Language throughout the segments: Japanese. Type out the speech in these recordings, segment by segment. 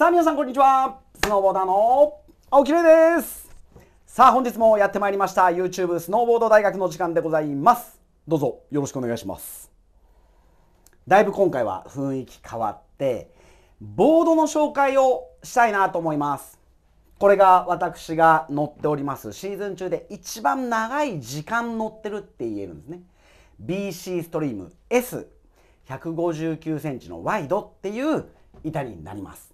さあ皆さんこんにちはスノーボーダーの青木玲ですさあ本日もやってまいりました YouTube スノーボード大学の時間でございますどうぞよろしくお願いしますだいぶ今回は雰囲気変わってボードの紹介をしたいなと思いますこれが私が乗っておりますシーズン中で一番長い時間乗ってるって言えるんですね BC ストリーム S159 センチのワイドっていう板になります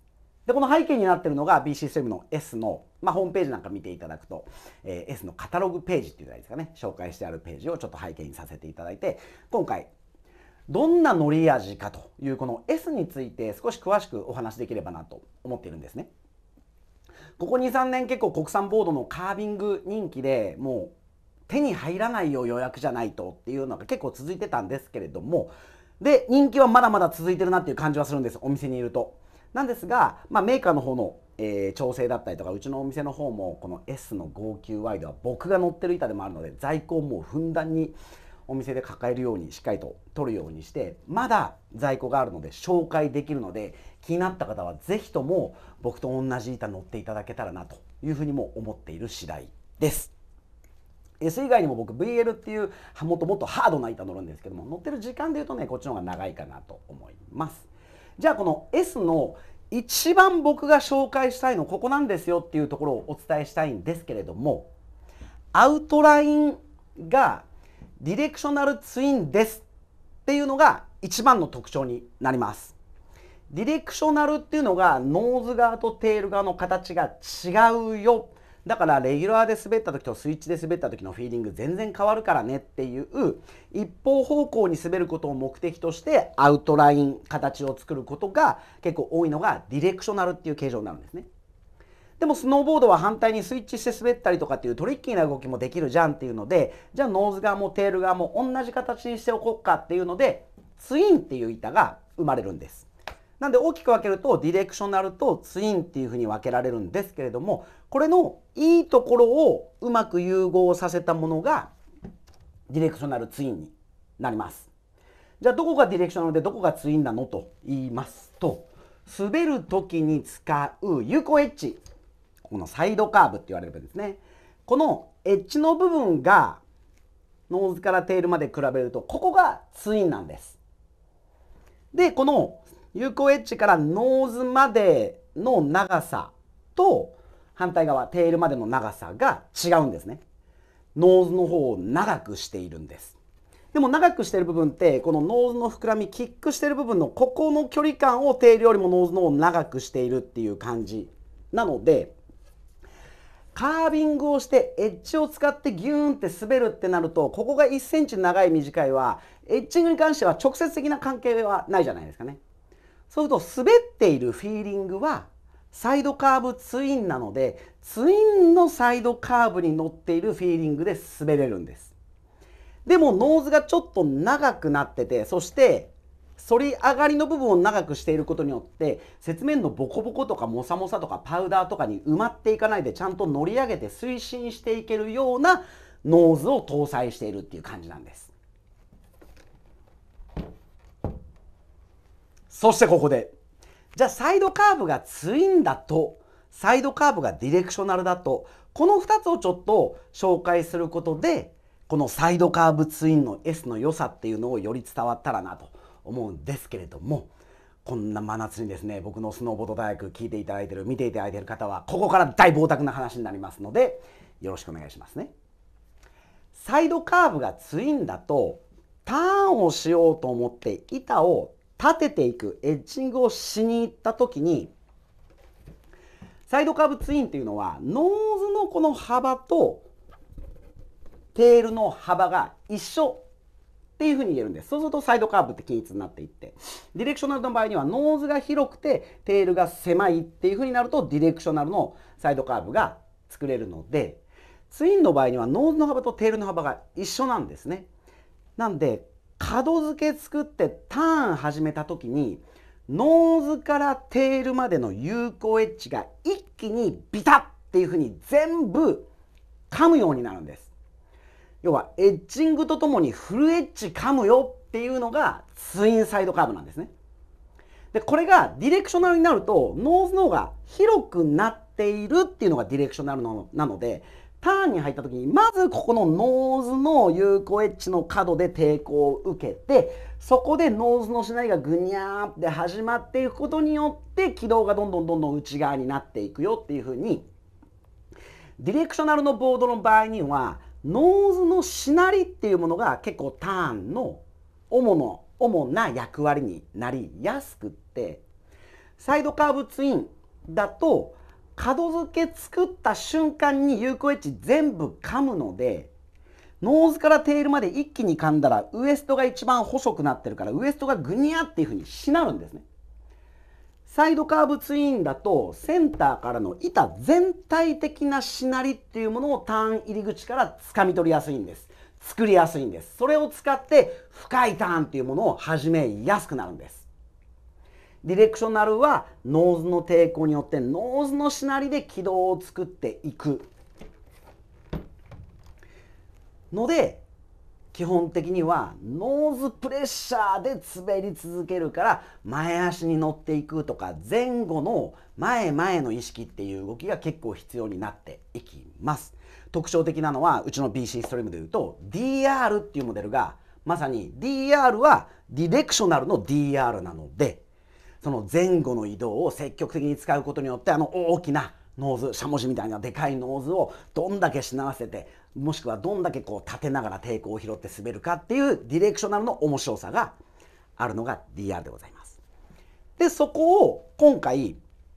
で、この背景になってるのが BC7 の S の、まあ、ホームページなんか見ていただくと、えー、S のカタログページっていうじゃないですかね、紹介してあるページをちょっと背景にさせていただいて、今回、どんな乗り味かというこの S について少し詳しくお話しできればなと思っているんですね。ここ2、3年結構国産ボードのカービング人気でもう手に入らないよ予約じゃないとっていうのが結構続いてたんですけれどもで人気はまだまだ続いてるなっていう感じはするんですお店にいると。なんですが、まあ、メーカーの方の、えー、調整だったりとかうちのお店の方もこの S の59ワイドは僕が乗ってる板でもあるので在庫をもうふんだんにお店で抱えるようにしっかりと取るようにしてまだ在庫があるので紹介できるので気になった方は是非とも僕と同じ板乗っていただけたらなというふうにも思っている次第です。S 以外にも僕 VL っていうもっともっとハードな板乗るんですけども乗ってる時間でいうとねこっちの方が長いかなと思います。じゃあこの S の、一番僕が紹介したいのここなんですよっていうところをお伝えしたいんですけれどもアウトラインがディレクショナルツインですっていうのが一番の特徴になります。ディレクショナルっていうのがノーズ側とテール側の形が違うよだからレギュラーで滑った時とスイッチで滑った時のフィーリング全然変わるからねっていう一方方向に滑ることを目的としてアウトライン形を作ることが結構多いのがディレクショナルっていう形状になるんですね。でもスノーボードは反対にスイッチして滑ったりとかっていうトリッキーな動きもできるじゃんっていうのでじゃあノーズ側もテール側も同じ形にしておこうかっていうのでツインっていう板が生まれるんです。なんで大きく分けるとディレクショナルとツインっていうふうに分けられるんですけれどもこれのいいところをうまく融合させたものがディレクショナルツインになります。じゃあどこがディレクショナルでどこがツインなのと言いますと滑る時に使う有効エッジこのサイドカーブって言われる部分ですねこのエッジの部分がノーズからテールまで比べるとここがツインなんです。でこの有効エッジからノーズまでの長さと反対側テールまでの長さが違うんですねノーズの方を長くしているんですでも長くしてる部分ってこのノーズの膨らみキックしてる部分のここの距離感をテールよりもノーズの方を長くしているっていう感じなのでカービングをしてエッジを使ってギューンって滑るってなるとここが 1cm 長い短いはエッジングに関しては直接的な関係はないじゃないですかね。そうすると滑っているフィーリングはサイドカーブツインなのでツインのサイドカーブに乗っているフィーリングで滑れるんですでもノーズがちょっと長くなっててそして反り上がりの部分を長くしていることによって雪面のボコボコとかモサモサとかパウダーとかに埋まっていかないでちゃんと乗り上げて推進していけるようなノーズを搭載しているっていう感じなんですそしてここで、じゃあサイドカーブがツインだと、サイドカーブがディレクショナルだと、この2つをちょっと紹介することで、このサイドカーブツインの S の良さっていうのをより伝わったらなと思うんですけれども、こんな真夏にですね、僕のスノーボード大学聞いていただいてる、見ていただいてる方は、ここから大暴涜な話になりますので、よろしくお願いしますね。サイドカーブがツインだと、ターンをしようと思って板を立てていくエッジングをしに行った時にサイドカーブツインっていうのはノーズのこの幅とテールの幅が一緒っていうふうに言えるんですそうするとサイドカーブって均一になっていってディレクショナルの場合にはノーズが広くてテールが狭いっていうふうになるとディレクショナルのサイドカーブが作れるのでツインの場合にはノーズの幅とテールの幅が一緒なんですね。なんで角付け作ってターン始めた時にノーズからテールまでの有効エッジが一気にビタッっていうふうに全部噛むようになるんです要はエッジングとともにフルエッジ噛むよっていうのがツインサイドカーブなんですねでこれがディレクショナルになるとノーズの方が広くなっているっていうのがディレクショナルのなのでターンに入った時にまずここのノーズの有効エッジの角で抵抗を受けてそこでノーズのしなりがぐにゃーって始まっていくことによって軌道がどんどんどんどん内側になっていくよっていうふうにディレクショナルのボードの場合にはノーズのしなりっていうものが結構ターンの主の主な役割になりやすくってサイドカーブツインだと角付け作った瞬間に有効エッジ全部噛むのでノーズからテールまで一気に噛んだらウエストが一番細くなってるからウエストがグニャっていう風にしなるんですねサイドカーブツインだとセンターからの板全体的なしなりっていうものをターン入り口から掴み取りやすいんです作りやすいんですそれを使って深いターンっていうものを始めやすくなるんですディレクショナルはノーズの抵抗によってノーズのしなりで軌道を作っていくので基本的にはノーズプレッシャーで滑り続けるから前足に乗っていくとか前後の前前の意識っていう動きが結構必要になっていきます特徴的なのはうちの BC ストリームでいうと DR っていうモデルがまさに DR はディレクショナルの DR なのでその前後の移動を積極的に使うことによってあの大きなノーズしゃもじみたいなでかいノーズをどんだけしなわせてもしくはどんだけこう立てながら抵抗を拾って滑るかっていうディレクショナルの面白さがあるのが DR でございます。でそこを今回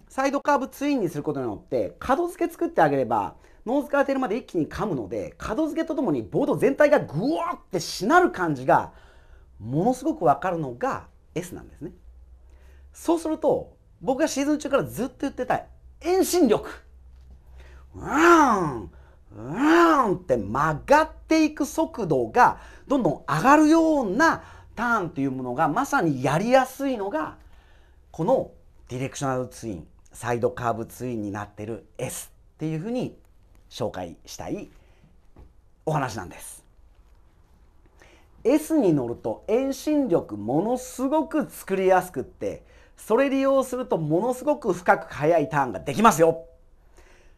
サイドカーブツインにすることによって角付け作ってあげればノーズから出るまで一気に噛むので角付けとともにボード全体がグワーってしなる感じがものすごく分かるのが S なんですね。そうすると僕がシーズン中からずっと言ってた遠心力うーんうーんって曲がっていく速度がどんどん上がるようなターンというものがまさにやりやすいのがこのディレクショナルツインサイドカーブツインになってる S っていうふうに紹介したいお話なんです。S に乗ると遠心力ものすごく作りやすくってそれ利用するとものすごく深く速いターンができますよ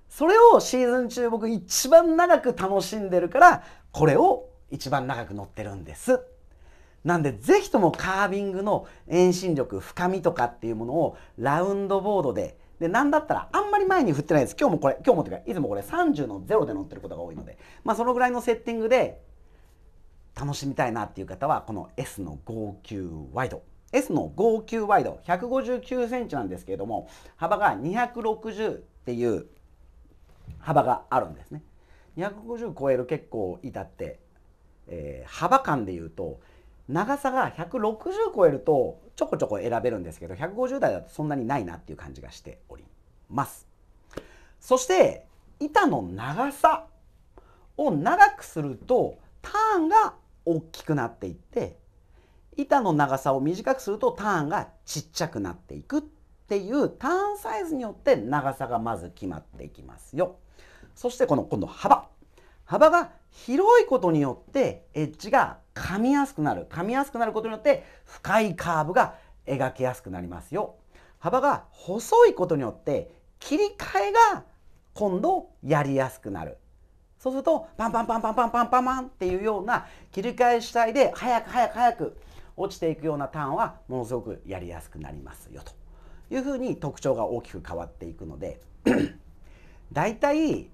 それをシーズン中僕一番長く楽しんでるからこれを一番長く乗ってるんですなんで是非ともカービングの遠心力深みとかっていうものをラウンドボードでで何だったらあんまり前に振ってないです今日もこれ今日もというかいつもこれ30の0で乗ってることが多いので、まあ、そのぐらいのセッティングで楽しみたいなっていう方はこの S の59ワイド S の59ワイド159センチなんですけれども幅が260っていう幅があるんですね250超える結構板って、えー、幅感でいうと長さが160超えるとちょこちょこ選べるんですけど150台だとそんなにないなっていう感じがしておりますそして板の長さを長くするとターンが大きくなっていって板の長さを短くするとターンがちっちゃくなっていくっていうターンサイズによって長さがまず決まっていきますよ。そしてこの今度幅。幅が広いことによってエッジが噛みやすくなる。噛みやすくなることによって深いカーブが描きやすくなりますよ。幅が細いことによって切り替えが今度やりやすくなる。そうするとパンパンパンパンパンパンパンパンっていうような切り替え主体で早く早く早く落ちていくようなターンはものすごくやりやすくなりますよというふうに特徴が大きく変わっていくのでだいたい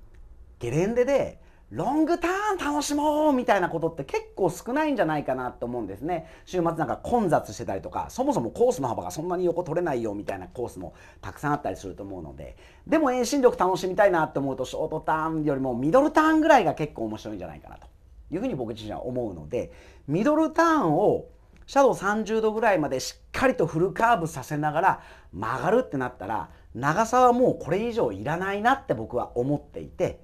ゲレンデでロングターン楽しもうみたいなことって結構少ないんじゃないかなと思うんですね週末なんか混雑してたりとかそもそもコースの幅がそんなに横取れないよみたいなコースもたくさんあったりすると思うのででも遠心力楽しみたいなって思うとショートターンよりもミドルターンぐらいが結構面白いんじゃないかなというふうに僕自身は思うのでミドルターンをシャドウ30度ぐらいまでしっかりとフルカーブさせながら曲がるってなったら長さはもうこれ以上いらないなって僕は思っていて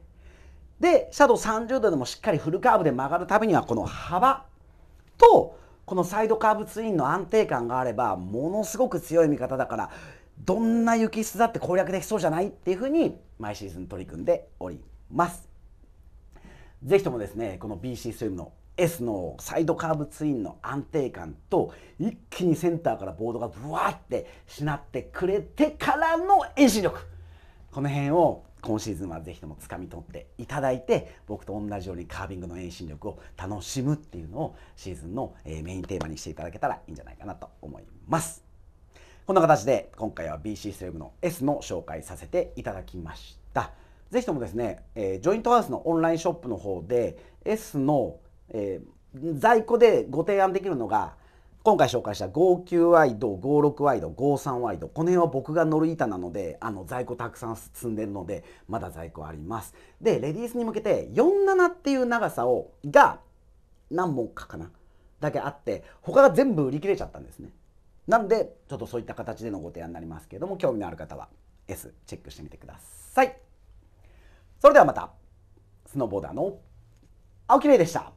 でシャドウ30度でもしっかりフルカーブで曲がるためにはこの幅とこのサイドカーブツインの安定感があればものすごく強い味方だからどんな雪質だって攻略できそうじゃないっていうふうに毎シーズン取り組んでおります。ぜひともですねこの BC スイムの S のサイドカーブツインの安定感と一気にセンターからボードがブワーってしなってくれてからの遠心力この辺を今シーズンはぜひともつかみ取っていただいて僕と同じようにカービングの遠心力を楽しむっていうのをシーズンのメインテーマにしていただけたらいいんじゃないかなと思います。こんな形で今回は BC スレブの S の紹介させていただきました。ぜひともですね、えー、ジョイントハウスのオンラインショップの方で S のえー、在庫でご提案できるのが今回紹介した59ワイド56ワイド53ワイドこの辺は僕が乗る板なのであの在庫たくさん積んでるのでまだ在庫ありますでレディースに向けて47っていう長さをが何本かかなだけあって他が全部売り切れちゃったんですねなんでちょっとそういった形でのご提案になりますけれども興味のある方は S チェックしてみてくださいそれではまたスノーボーダーの青木玲でした